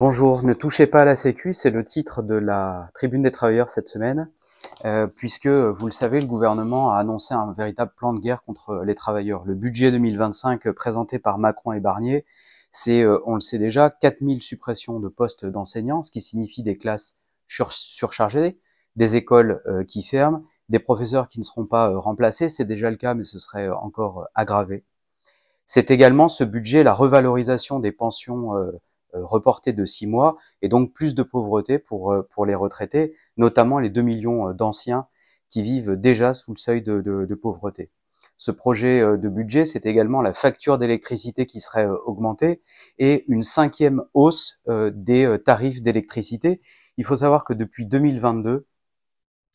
Bonjour, ne touchez pas à la Sécu, c'est le titre de la Tribune des Travailleurs cette semaine, euh, puisque, vous le savez, le gouvernement a annoncé un véritable plan de guerre contre les travailleurs. Le budget 2025 euh, présenté par Macron et Barnier, c'est, euh, on le sait déjà, 4000 suppressions de postes d'enseignants, ce qui signifie des classes surchargées, des écoles qui ferment, des professeurs qui ne seront pas remplacés, c'est déjà le cas, mais ce serait encore aggravé. C'est également ce budget, la revalorisation des pensions euh, reporté de six mois et donc plus de pauvreté pour, euh, pour les retraités, notamment les 2 millions euh, d'anciens qui vivent déjà sous le seuil de, de, de pauvreté. Ce projet de budget, c'est également la facture d'électricité qui serait augmentée et une cinquième hausse des tarifs d'électricité. Il faut savoir que depuis 2022,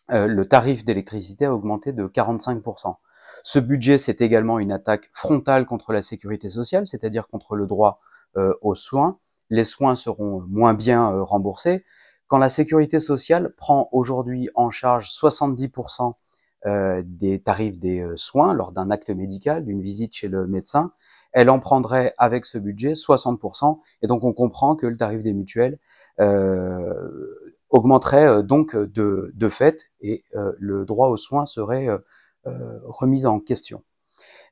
le tarif d'électricité a augmenté de 45%. Ce budget, c'est également une attaque frontale contre la sécurité sociale, c'est-à-dire contre le droit aux soins, les soins seront moins bien euh, remboursés. Quand la sécurité sociale prend aujourd'hui en charge 70% euh, des tarifs des euh, soins lors d'un acte médical, d'une visite chez le médecin, elle en prendrait avec ce budget 60%. Et donc on comprend que le tarif des mutuelles augmenterait donc de, de fait et le droit aux soins serait remis en question.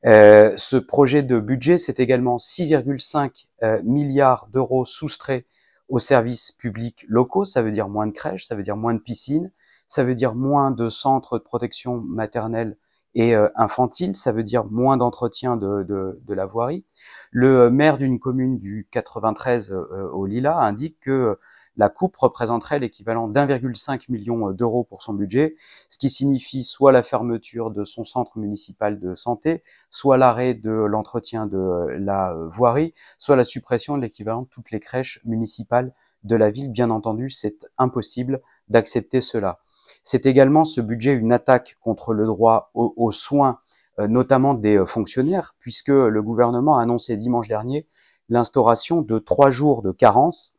Euh, ce projet de budget, c'est également 6,5 euh, milliards d'euros soustraits aux services publics locaux. Ça veut dire moins de crèches, ça veut dire moins de piscines, ça veut dire moins de centres de protection maternelle et euh, infantile, ça veut dire moins d'entretien de, de, de, la voirie. Le maire d'une commune du 93 au Lila indique que la coupe représenterait l'équivalent d'1,5 million euh, d'euros pour son budget, ce qui signifie soit la fermeture de son centre municipal de santé, soit l'arrêt de l'entretien de euh, la euh, voirie, soit la suppression de l'équivalent de toutes les crèches municipales de la ville. Bien entendu, c'est impossible d'accepter cela. C'est également ce budget une attaque contre le droit aux, soins, notamment des fonctionnaires, puisque le gouvernement a annoncé dimanche dernier l'instauration de trois jours de carence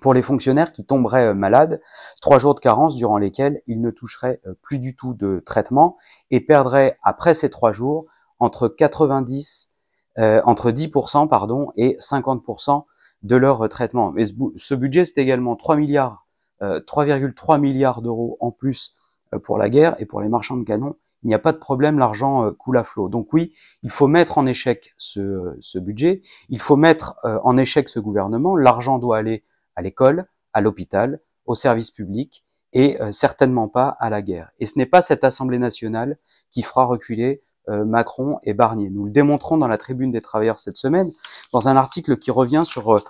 pour les fonctionnaires qui tomberaient euh, malades, trois jours de carence durant lesquels ils ne toucheraient euh, plus du tout de traitement et perdraient après ces trois jours entre 90, euh, entre 10% pardon et 50% de leur traitement. Mais ce, budget c'est également 3 milliards, 3,3 milliards d'euros en plus pour la guerre et pour les marchands de canons. Il n'y a pas de problème, l'argent coule à flot. Donc oui, il faut mettre en échec ce budget, il faut mettre en échec ce gouvernement. L'argent doit aller à l'école, à l'hôpital, au service public et euh, certainement pas à la guerre. Et ce n'est pas cette Assemblée nationale qui fera reculer euh, Macron et Barnier. Nous le démontrons dans la tribune des travailleurs cette semaine, dans un article qui revient sur euh,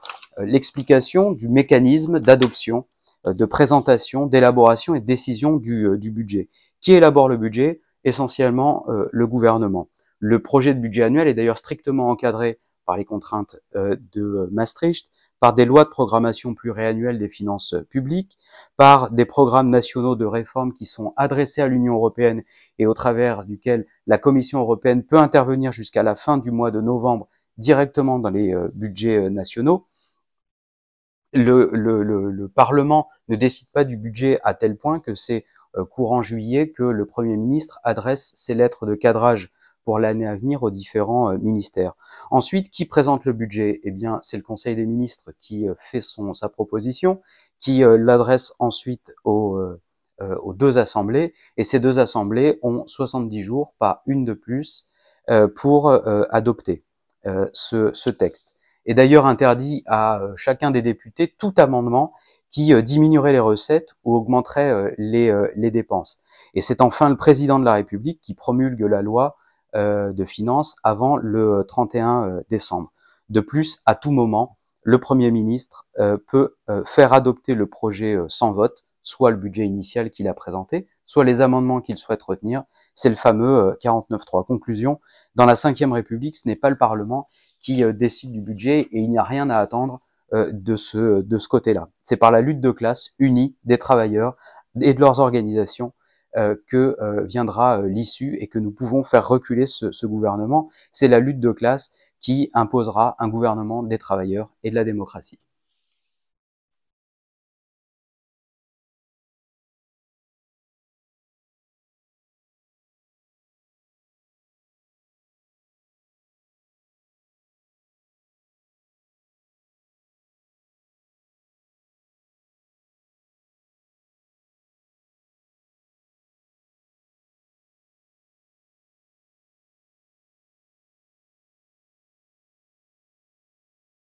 l'explication du mécanisme d'adoption, de présentation, d'élaboration et de décision du, du, budget. Qui élabore le budget Essentiellement le gouvernement. Le projet de budget annuel est d'ailleurs strictement encadré par les contraintes de Maastricht par des lois de programmation pluriannuelle des finances euh, publiques, par des programmes nationaux de réforme qui sont adressés à l'Union européenne et au travers duquel la Commission européenne peut intervenir jusqu'à la fin du mois de novembre directement dans les euh, budgets euh, nationaux. Le, le Parlement ne décide pas du budget à tel point que c'est courant juillet que le Premier ministre adresse ses lettres de cadrage pour l'année à venir aux différents euh, ministères. Ensuite, qui présente le budget Eh bien, c'est le Conseil des ministres qui euh, fait son, sa proposition, qui euh, l'adresse ensuite aux, aux deux assemblées, et ces deux assemblées ont 70 jours, pas une de plus, pour adopter ce, ce texte. Et d'ailleurs interdit à chacun des députés tout amendement qui diminuerait les recettes ou augmenterait les, les dépenses. Et c'est enfin le président de la République qui promulgue la loi euh, de finances avant le 31 euh, euh, décembre. De plus, à tout moment, le Premier ministre peut faire adopter le projet sans vote, soit le budget initial qu'il a présenté, soit les amendements qu'il souhaite retenir. C'est le fameux 49-3. Conclusion, dans la Ve République, ce n'est pas le Parlement qui décide du budget et il n'y a rien à attendre de ce, de ce côté-là. C'est par la lutte de classe unie des travailleurs et de leurs organisations euh, que euh, viendra euh, l'issue et que nous pouvons faire reculer ce, gouvernement. C'est la lutte de classe qui imposera un gouvernement des travailleurs et de la démocratie.